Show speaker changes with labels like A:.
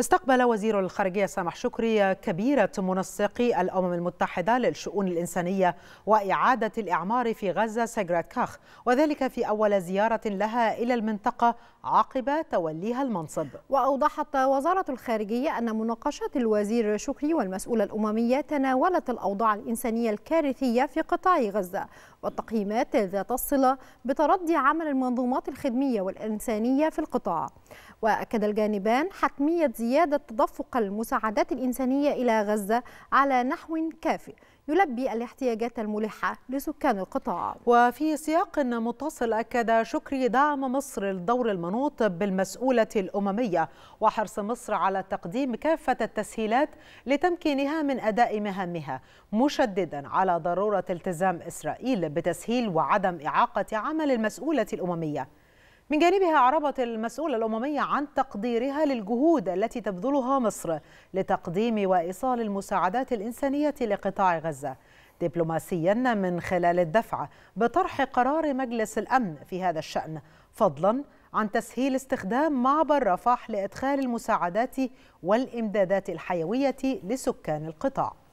A: استقبل وزير الخارجية سامح شكري كبيرة منسقي الأمم المتحدة للشؤون الإنسانية وإعادة الإعمار في غزة سيغرات كاخ وذلك في أول زيارة لها إلى المنطقة عقب توليها المنصب
B: وأوضحت وزارة الخارجية أن مناقشات الوزير شكري والمسؤولة الأممية تناولت الأوضاع الإنسانية الكارثية في قطاع غزة والتقييمات ذات الصلة بتردي عمل المنظومات الخدمية والإنسانية في القطاع وأكد الجانبان حتمية زيادة تدفق المساعدات الإنسانية إلى غزة على نحو كافي يلبي الاحتياجات الملحة لسكان القطاع
A: وفي سياق متصل أكد شكري دعم مصر الدور المنوط بالمسؤولة الأممية وحرص مصر على تقديم كافة التسهيلات لتمكينها من أداء مهامها مشددا على ضرورة التزام إسرائيل بتسهيل وعدم إعاقة عمل المسؤولة الأممية من جانبها عربت المسؤولة الأممية عن تقديرها للجهود التي تبذلها مصر لتقديم وإيصال المساعدات الإنسانية لقطاع غزة دبلوماسيا من خلال الدفع بطرح قرار مجلس الأمن في هذا الشأن فضلا عن تسهيل استخدام معبر رفح لإدخال المساعدات والإمدادات الحيوية لسكان القطاع